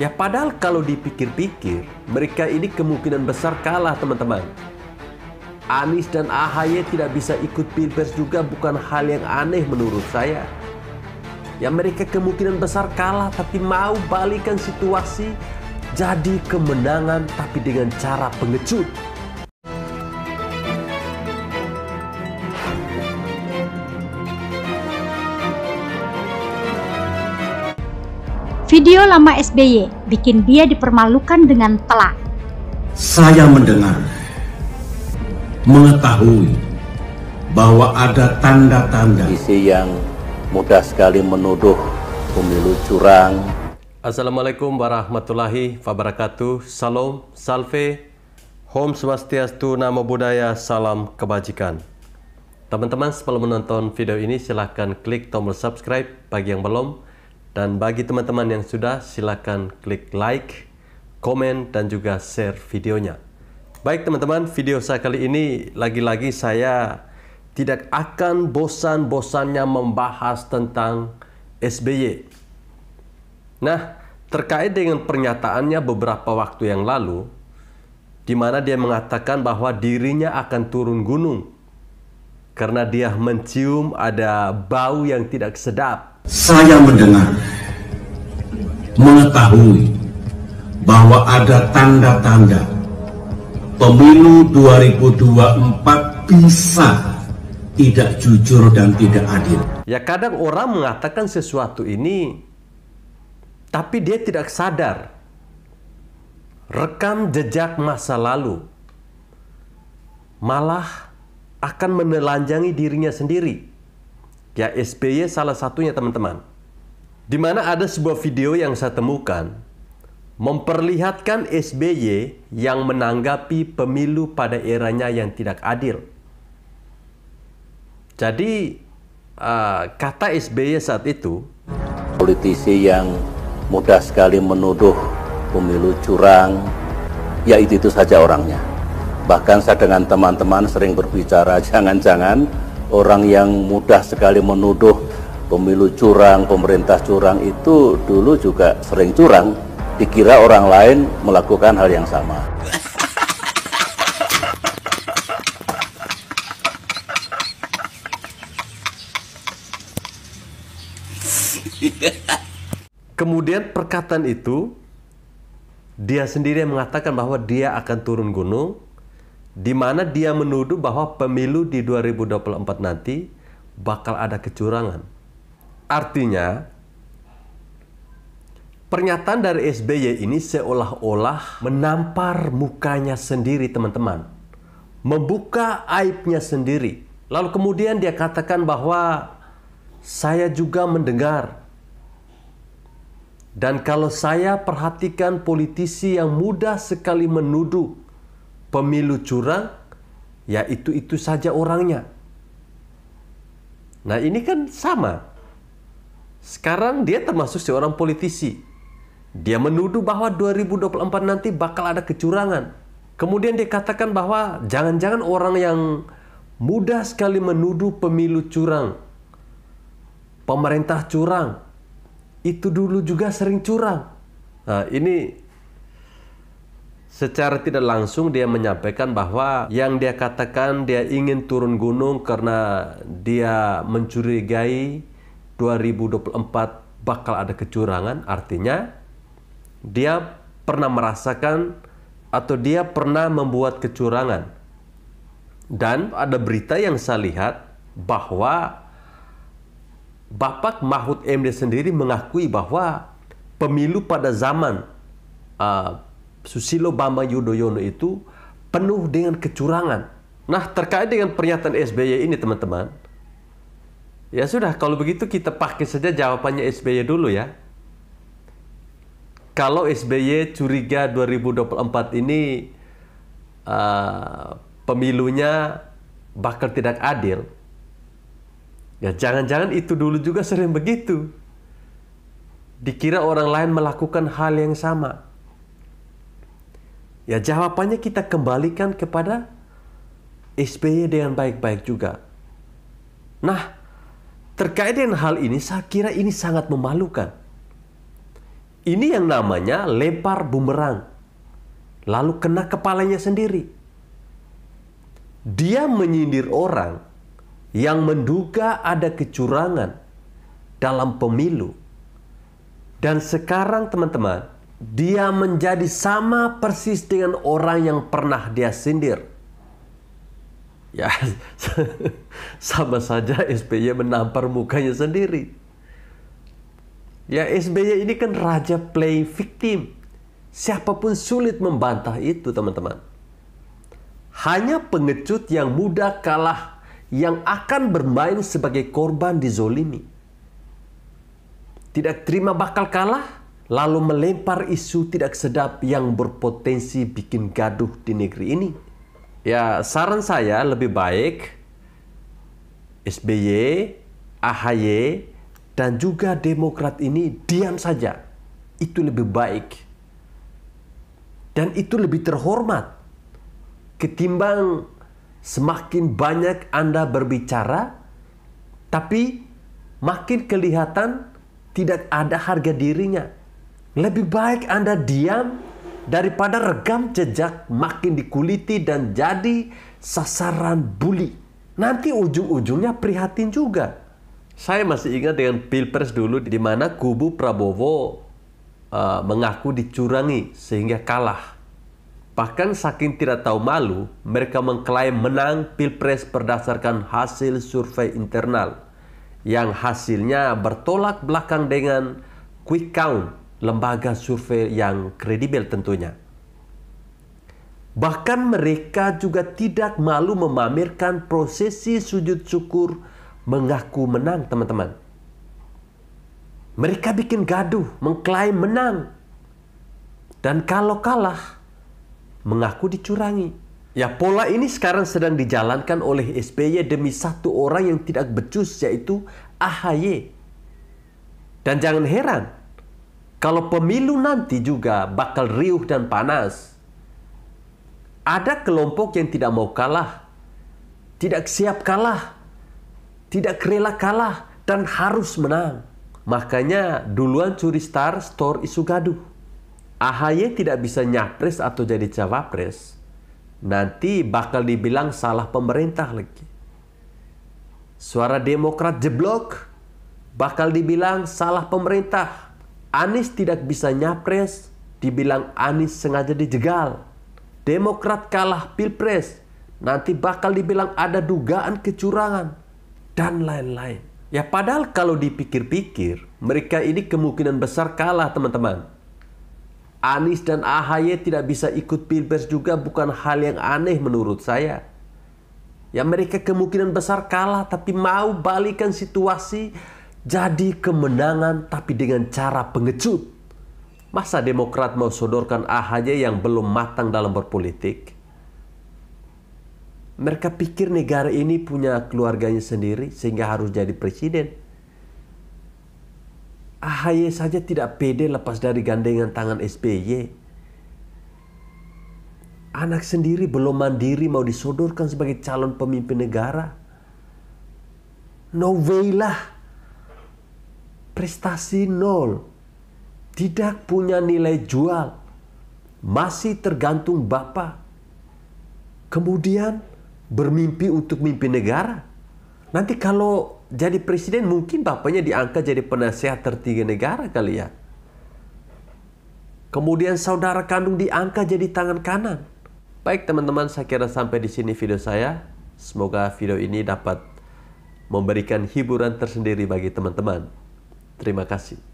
Ya padahal kalau dipikir-pikir, mereka ini kemungkinan besar kalah teman-teman. Anies dan Ahaye tidak bisa ikut pilpres juga bukan hal yang aneh menurut saya. Ya mereka kemungkinan besar kalah tapi mau balikan situasi jadi kemenangan tapi dengan cara pengecut. Video lama SBY bikin dia dipermalukan dengan telak. Saya mendengar, mengetahui bahwa ada tanda-tanda isi yang mudah sekali menuduh pemilu curang. Assalamualaikum warahmatullahi wabarakatuh. Salam, salve, home Swastiastu, nama budaya Salam Kebajikan. Teman-teman, sebelum menonton video ini silahkan klik tombol subscribe bagi yang belum dan bagi teman-teman yang sudah, silakan klik like, komen, dan juga share videonya. Baik teman-teman, video saya kali ini lagi-lagi saya tidak akan bosan-bosannya membahas tentang SBY. Nah, terkait dengan pernyataannya beberapa waktu yang lalu, di mana dia mengatakan bahwa dirinya akan turun gunung karena dia mencium ada bau yang tidak sedap saya mendengar, mengetahui bahwa ada tanda-tanda pemilu 2024 bisa tidak jujur dan tidak adil. Ya kadang orang mengatakan sesuatu ini, tapi dia tidak sadar rekam jejak masa lalu malah akan menelanjangi dirinya sendiri. Ya SBY salah satunya teman-teman. Di mana ada sebuah video yang saya temukan memperlihatkan SBY yang menanggapi pemilu pada eranya yang tidak adil. Jadi uh, kata SBY saat itu politisi yang mudah sekali menuduh pemilu curang ya itu itu saja orangnya. Bahkan saya dengan teman-teman sering berbicara jangan-jangan orang yang mudah sekali menuduh pemilu curang, pemerintah curang itu dulu juga sering curang, dikira orang lain melakukan hal yang sama. Kemudian perkataan itu dia sendiri yang mengatakan bahwa dia akan turun gunung di mana dia menuduh bahwa pemilu di 2024 nanti bakal ada kecurangan. Artinya, pernyataan dari SBY ini seolah-olah menampar mukanya sendiri, teman-teman. Membuka aibnya sendiri. Lalu kemudian dia katakan bahwa saya juga mendengar dan kalau saya perhatikan politisi yang mudah sekali menuduh pemilu curang, ya itu-itu saja orangnya. Nah ini kan sama. Sekarang dia termasuk seorang politisi. Dia menuduh bahwa 2024 nanti bakal ada kecurangan. Kemudian dia katakan bahwa jangan-jangan orang yang mudah sekali menuduh pemilu curang. Pemerintah curang. Itu dulu juga sering curang. Nah, ini Secara tidak langsung dia menyampaikan bahwa yang dia katakan dia ingin turun gunung karena dia mencurigai 2024 bakal ada kecurangan artinya dia pernah merasakan atau dia pernah membuat kecurangan. Dan ada berita yang saya lihat bahwa Bapak Mahfud MD sendiri mengakui bahwa pemilu pada zaman uh, Susilo Bambang Yudhoyono itu penuh dengan kecurangan. Nah, terkait dengan pernyataan SBY ini, teman-teman, ya sudah, kalau begitu kita pakai saja jawabannya SBY dulu ya. Kalau SBY curiga 2024 ini uh, pemilunya bakal tidak adil, ya jangan-jangan itu dulu juga sering begitu. Dikira orang lain melakukan hal yang sama Ya jawabannya kita kembalikan kepada SBY dengan baik-baik juga. Nah, terkait dengan hal ini saya kira ini sangat memalukan. Ini yang namanya lempar bumerang. Lalu kena kepalanya sendiri. Dia menyindir orang yang menduga ada kecurangan dalam pemilu. Dan sekarang teman-teman, dia menjadi sama persis dengan orang yang pernah dia sindir. Ya, sama saja SBY menampar mukanya sendiri. Ya, SBY ini kan raja play victim. Siapapun sulit membantah itu, teman-teman. Hanya pengecut yang mudah kalah yang akan bermain sebagai korban di Zolimi. Tidak terima bakal kalah, lalu melempar isu tidak sedap yang berpotensi bikin gaduh di negeri ini. Ya, saran saya lebih baik SBY, AHY, dan juga Demokrat ini diam saja. Itu lebih baik. Dan itu lebih terhormat. Ketimbang semakin banyak Anda berbicara, tapi makin kelihatan tidak ada harga dirinya lebih baik Anda diam daripada regam jejak makin dikuliti dan jadi sasaran bully. Nanti ujung-ujungnya prihatin juga. Saya masih ingat dengan Pilpres dulu di mana kubu Prabowo uh, mengaku dicurangi sehingga kalah. Bahkan saking tidak tahu malu, mereka mengklaim menang Pilpres berdasarkan hasil survei internal yang hasilnya bertolak belakang dengan quick count lembaga survei yang kredibel tentunya. Bahkan mereka juga tidak malu memamerkan prosesi sujud syukur mengaku menang teman-teman. Mereka bikin gaduh, mengklaim menang. Dan kalau kalah, mengaku dicurangi. Ya pola ini sekarang sedang dijalankan oleh SBY demi satu orang yang tidak becus yaitu AHY. Dan jangan heran kalau pemilu nanti juga bakal riuh dan panas. Ada kelompok yang tidak mau kalah, tidak siap kalah, tidak rela kalah, dan harus menang. Makanya duluan curi star store isu gaduh. AHY tidak bisa nyapres atau jadi cawapres. Nanti bakal dibilang salah pemerintah lagi. Suara Demokrat jeblok, bakal dibilang salah pemerintah. Anies tidak bisa nyapres, dibilang Anies sengaja dijegal. Demokrat kalah pilpres, nanti bakal dibilang ada dugaan kecurangan, dan lain-lain. Ya padahal kalau dipikir-pikir, mereka ini kemungkinan besar kalah teman-teman. Anies dan AHY tidak bisa ikut pilpres juga bukan hal yang aneh menurut saya. Ya mereka kemungkinan besar kalah tapi mau balikan situasi jadi kemenangan tapi dengan cara pengecut. Masa Demokrat mau sodorkan AHY yang belum matang dalam berpolitik? Mereka pikir negara ini punya keluarganya sendiri sehingga harus jadi presiden. AHY saja tidak pede lepas dari gandengan tangan SBY. Anak sendiri belum mandiri mau disodorkan sebagai calon pemimpin negara. No way lah prestasi nol, tidak punya nilai jual, masih tergantung Bapak. Kemudian bermimpi untuk mimpi negara. Nanti kalau jadi presiden mungkin bapaknya diangkat jadi penasehat tertinggi negara kali ya. Kemudian saudara kandung diangkat jadi tangan kanan. Baik teman-teman, saya kira sampai di sini video saya. Semoga video ini dapat memberikan hiburan tersendiri bagi teman-teman. Terima kasih.